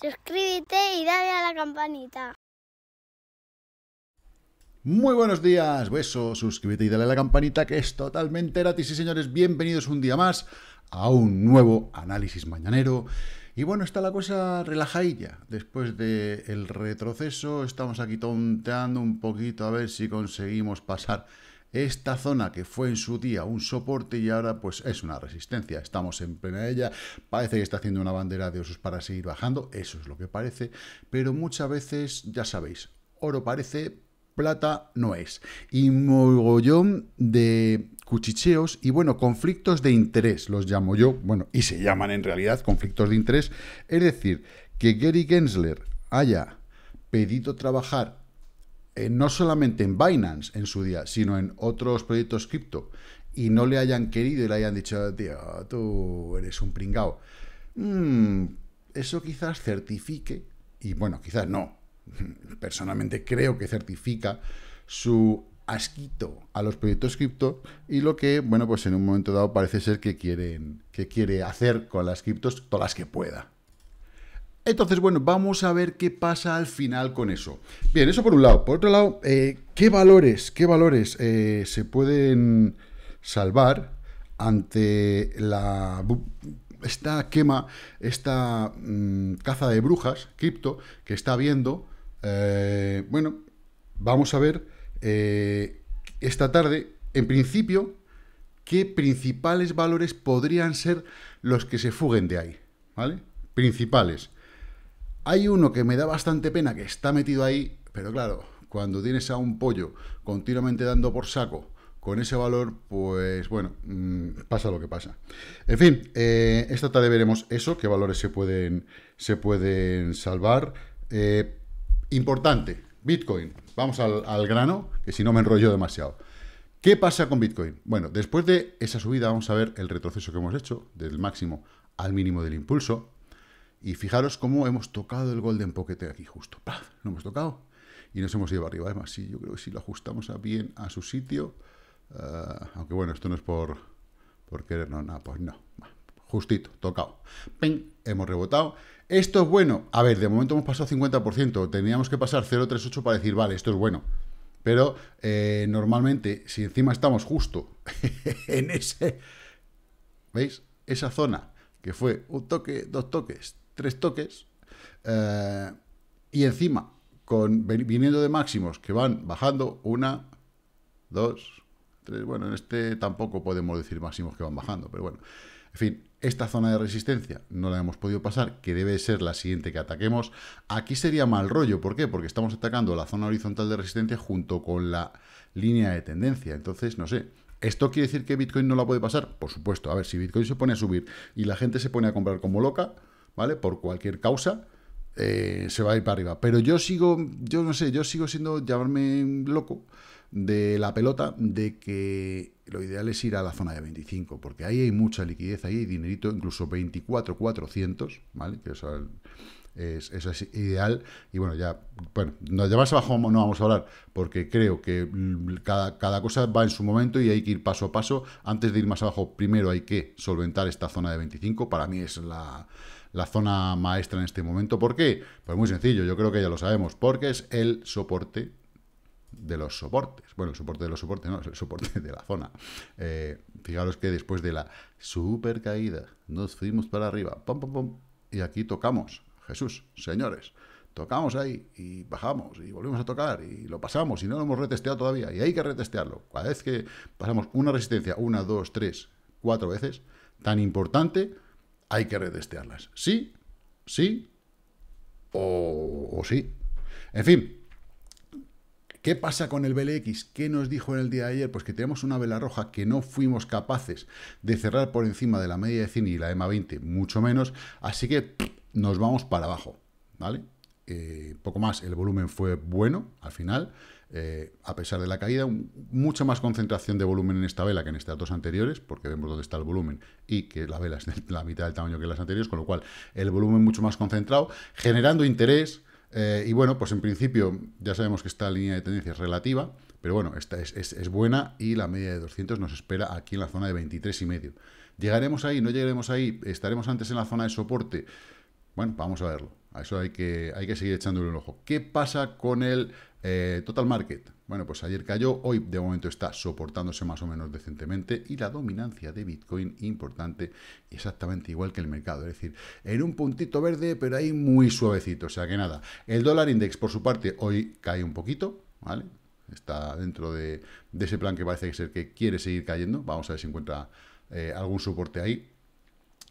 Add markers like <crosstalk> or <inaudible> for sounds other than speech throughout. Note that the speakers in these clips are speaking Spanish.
Suscríbete y dale a la campanita. Muy buenos días, besos, suscríbete y dale a la campanita que es totalmente gratis y señores, bienvenidos un día más a un nuevo análisis mañanero. Y bueno, está la cosa relajadilla. Después del retroceso estamos aquí tonteando un poquito a ver si conseguimos pasar esta zona que fue en su día un soporte y ahora pues es una resistencia. Estamos en plena ella, parece que está haciendo una bandera de osos para seguir bajando, eso es lo que parece, pero muchas veces, ya sabéis, oro parece, plata no es. Y mogollón de cuchicheos y, bueno, conflictos de interés, los llamo yo, bueno, y se llaman en realidad conflictos de interés. Es decir, que Gary Gensler haya pedido trabajar eh, no solamente en Binance en su día, sino en otros proyectos cripto, y no le hayan querido y le hayan dicho, tío, tú eres un pringao. Mm, eso quizás certifique, y bueno, quizás no, <laughs> personalmente creo que certifica su asquito a los proyectos cripto y lo que, bueno, pues en un momento dado parece ser que quieren, que quiere hacer con las criptos todas las que pueda. Entonces, bueno, vamos a ver qué pasa al final con eso. Bien, eso por un lado. Por otro lado, eh, ¿qué valores, qué valores eh, se pueden salvar ante la, esta quema, esta mm, caza de brujas, cripto, que está habiendo? Eh, bueno, vamos a ver esta tarde, en principio, qué principales valores podrían ser los que se fuguen de ahí, ¿vale? Principales. Hay uno que me da bastante pena, que está metido ahí, pero claro, cuando tienes a un pollo continuamente dando por saco con ese valor, pues bueno, mm, pasa lo que pasa. En fin, eh, esta tarde veremos eso, qué valores se pueden, se pueden salvar. Eh, importante, Bitcoin. Vamos al, al grano, que si no me enrollo demasiado. ¿Qué pasa con Bitcoin? Bueno, después de esa subida vamos a ver el retroceso que hemos hecho, del máximo al mínimo del impulso, y fijaros cómo hemos tocado el Golden Pocket aquí justo. ¡Paf! Lo hemos tocado y nos hemos ido arriba. Además, sí, yo creo que si lo ajustamos a bien a su sitio... Eh, aunque bueno, esto no es por, por querer, no, nada, pues no. Justito, tocado. ¡Ping! Hemos rebotado. ¿Esto es bueno? A ver, de momento hemos pasado 50%. Teníamos que pasar 0,38 para decir, vale, esto es bueno. Pero eh, normalmente, si encima estamos justo <laughs> en ese... ¿Veis? Esa zona que fue un toque, dos toques, tres toques, eh, y encima, con, viniendo de máximos que van bajando, una, dos, tres, bueno, en este tampoco podemos decir máximos que van bajando, pero bueno. En fin, esta zona de resistencia no la hemos podido pasar, que debe ser la siguiente que ataquemos. Aquí sería mal rollo, ¿por qué? Porque estamos atacando la zona horizontal de resistencia junto con la línea de tendencia. Entonces, no sé, ¿Esto quiere decir que Bitcoin no la puede pasar? Por supuesto. A ver, si Bitcoin se pone a subir y la gente se pone a comprar como loca, ¿vale? Por cualquier causa, eh, se va a ir para arriba. Pero yo sigo, yo no sé, yo sigo siendo llamarme loco de la pelota de que lo ideal es ir a la zona de 25, porque ahí hay mucha liquidez, ahí hay dinerito, incluso 400, ¿vale? Que eso es, ideal. Y bueno, ya, bueno, ya más abajo no vamos a hablar, porque creo que cada, cada cosa va en su momento y hay que ir paso a paso. Antes de ir más abajo, primero hay que solventar esta zona de 25. Para mí es la la zona maestra en este momento. ¿Por qué? Pues muy sencillo, yo creo que ya lo sabemos, porque es el soporte de los soportes. Bueno, el soporte de los soportes, no, es <laughs> el soporte de la zona. Eh, fijaros que después de la super caída nos fuimos para arriba, pom, pom, pom, y aquí tocamos, Jesús, señores, tocamos ahí y bajamos y volvemos a tocar y lo pasamos y no lo hemos retesteado todavía y hay que retestearlo. Cada vez que pasamos una resistencia, una, dos, tres, cuatro veces, tan importante hay que redestearlas, Sí, sí o, sí. En fin, ¿Qué pasa con el BLX? ¿Qué nos dijo en el día de ayer? Pues que tenemos una vela roja que no fuimos capaces de cerrar por encima de la media de cine y la EMA 20, mucho menos, así que nos vamos para abajo, ¿vale? Eh, poco más, el volumen fue bueno al final, eh, a pesar de la caída, mucha más concentración de volumen en esta vela que en estas dos anteriores, porque vemos dónde está el volumen y que la vela es la mitad del tamaño que las anteriores, con lo cual el volumen mucho más concentrado, generando interés, eh, y bueno, pues en principio ya sabemos que esta línea de tendencia es relativa, pero bueno, esta es, es buena y la media de 200 nos espera aquí en la zona de 23,5. ¿Llegaremos ahí? ¿No llegaremos ahí? ¿Estaremos antes en la zona de soporte? Bueno, vamos a verlo. A eso hay que, hay que seguir echándole un ojo. ¿Qué pasa con el eh, total market? Bueno, pues ayer cayó, hoy de momento está soportándose más o menos decentemente y la dominancia de Bitcoin importante exactamente igual que el mercado, es decir, en un puntito verde pero ahí muy suavecito, o sea que nada. El dólar index por su parte hoy cae un poquito, ¿vale? Está dentro de, ese plan que parece que, ser que quiere seguir cayendo, vamos a ver si encuentra eh, algún soporte ahí,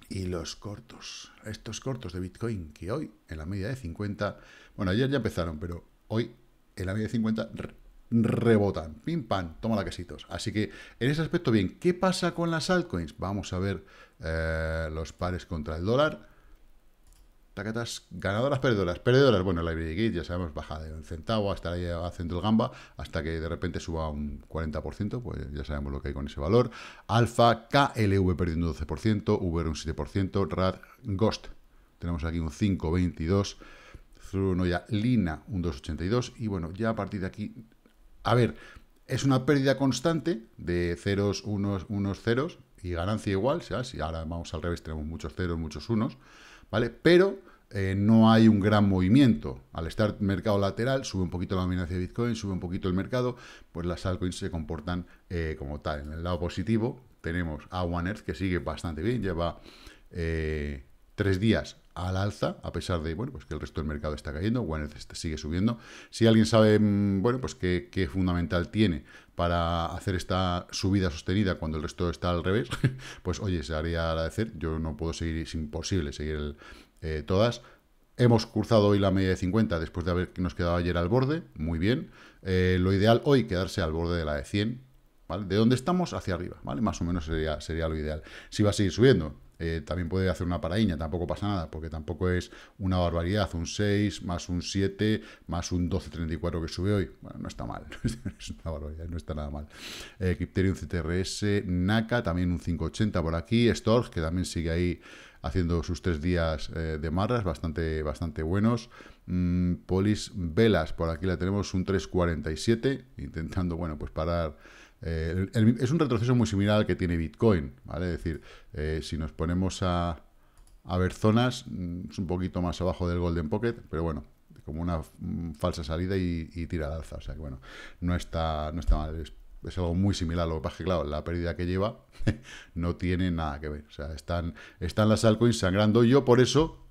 y los cortos, estos cortos de Bitcoin que hoy en la media de 50, bueno, ayer ya empezaron, pero hoy en la media de 50 rebotan, pim pam, toma la quesitos. Así que en ese aspecto bien, ¿qué pasa con las altcoins? Vamos a ver eh, los pares contra el dólar. Tacatas, ganadoras, perdedoras. Perdedoras, bueno, la IBG, ya sabemos, baja de un centavo hasta ahí haciendo el gamba, hasta que de repente suba un 40%, pues ya sabemos lo que hay con ese valor. Alfa, KLV perdiendo un 12%, VR un 7%, RAD, Ghost, tenemos aquí un 5,22%, Zrunoya, Lina un 2,82%, y bueno, ya a partir de aquí, a ver, es una pérdida constante de ceros, unos, unos ceros, y ganancia igual, si ahora vamos al revés, tenemos muchos ceros, muchos unos, pero eh, no hay un gran movimiento. Al estar mercado lateral, sube un poquito la dominancia de Bitcoin, sube un poquito el mercado, pues las altcoins se comportan eh, como tal. En el lado positivo tenemos a One Earth, que sigue bastante bien, lleva eh, tres días al alza, a pesar de bueno, pues que el resto del mercado está cayendo, Warner sigue subiendo. Si alguien sabe mm, bueno, pues qué, fundamental tiene para hacer esta subida sostenida cuando el resto está al revés, <laughs> pues oye, se haría agradecer. Yo no puedo seguir, es imposible seguir eh, todas. Hemos cruzado hoy la media de 50 después de habernos quedado ayer al borde, muy bien. Eh, lo ideal hoy quedarse al borde de la de 100, De donde estamos hacia arriba, ¿vale? Más o menos sería, sería lo ideal. Si va a seguir subiendo, eh, también puede hacer una paraíña, tampoco pasa nada, porque tampoco es una barbaridad, un 6 más un 7 más un 12.34 que sube hoy, bueno, no está mal, <laughs> es una barbaridad, no está nada mal. Eh, CTRS, NACA, también un 5.80 por aquí, Storch, que también sigue ahí haciendo sus tres días eh, de marras, bastante, bastante buenos. Mm, Polis Velas, por aquí la tenemos un 3.47, intentando, bueno, pues parar eh, es un retroceso muy similar al que tiene Bitcoin, ¿vale? Es decir, eh, si nos ponemos a, ver zonas, mm, es un poquito más abajo del Golden Pocket, pero bueno, como una mm, falsa salida y, y tira alza. O sea que bueno, no está, no está mal. Es, algo muy similar. Lo que pasa que, claro, la pérdida que lleva <laughs> no tiene nada que ver. O sea, están, están las altcoins sangrando. Yo por eso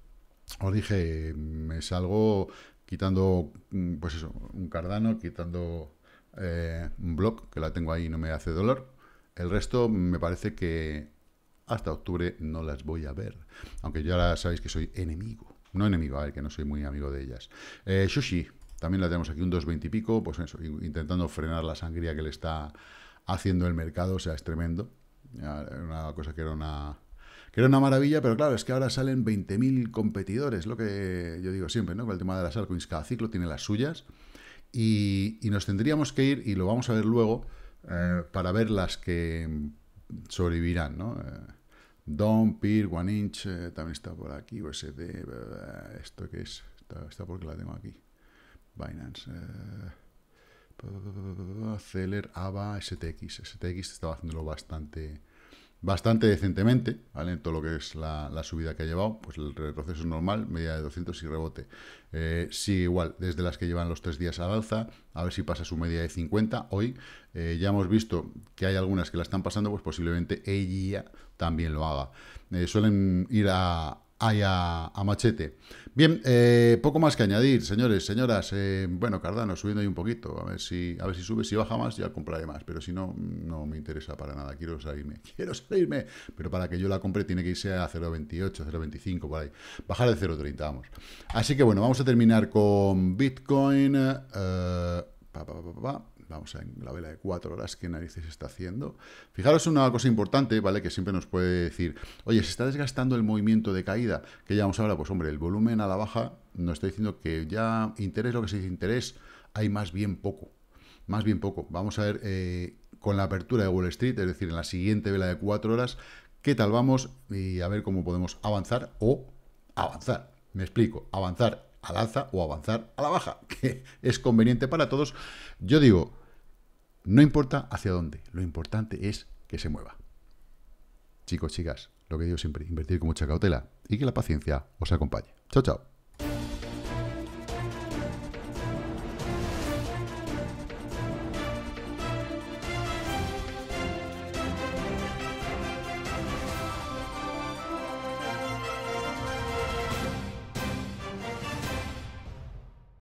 os dije, me salgo quitando, mm, pues eso, un Cardano, quitando eh, un blog que la tengo ahí y no me hace dolor. El resto me parece que hasta octubre no las voy a ver. Aunque ya sabéis que soy enemigo. No enemigo, a ver, que no soy muy amigo de ellas. sushi eh, también la tenemos aquí un 2.20 y pico, pues eso, intentando frenar la sangría que le está haciendo el mercado, o sea, es tremendo. Una cosa que era una, que era una maravilla, pero claro, es que ahora salen 20.000 competidores, lo que yo digo siempre, ¿no? Con el tema de las altcoins, cada ciclo tiene las suyas. Y, nos tendríamos que ir, y lo vamos a ver luego, eh, para ver las que sobrevivirán, ¿no? Eh, Dom, Peer, One Inch, eh, también está por aquí, USD, esto que es, está, está, porque la tengo aquí. Binance, Celer, AVA, STX. STX estaba haciéndolo bastante bastante decentemente, ¿vale? En todo lo que es la, subida que ha llevado, pues el retroceso es normal, media de 200 y rebote. Eh, sigue igual, desde las que llevan los tres días al alza, a ver si pasa su media de 50 hoy. Eh, ya hemos visto que hay algunas que la están pasando, pues posiblemente ella también lo haga. Eh, suelen ir a, ahí a, machete. Bien, eh, poco más que añadir, señores, señoras. Eh, bueno, Cardano subiendo ahí un poquito, a ver si a ver si sube, si baja más, ya compraré más, pero si no, no me interesa para nada, quiero salirme, <laughs> quiero salirme, pero para que yo la compre tiene que irse a 0.28, 0.25, por ahí, bajar de 0.30, vamos. Así que bueno, vamos a terminar con Bitcoin... Eh, vamos a la vela de cuatro horas, qué narices está haciendo. Fijaros una cosa importante, ¿vale? Que siempre nos puede decir, oye, se está desgastando el movimiento de caída, que ya vamos a hablar, pues hombre, el volumen a la baja nos está diciendo que ya interés, lo que se dice interés, hay más bien poco, más bien poco. Vamos a ver eh, con la apertura de Wall Street, es decir, en la siguiente vela de cuatro horas, qué tal vamos y a ver cómo podemos avanzar o avanzar. Me explico, avanzar al alza o avanzar a la baja, <laughs> que es conveniente para todos. Yo digo, no importa hacia dónde, lo importante es que se mueva. Chicos, chicas, lo que digo siempre, invertir con mucha cautela y que la paciencia os acompañe. Chao, chao.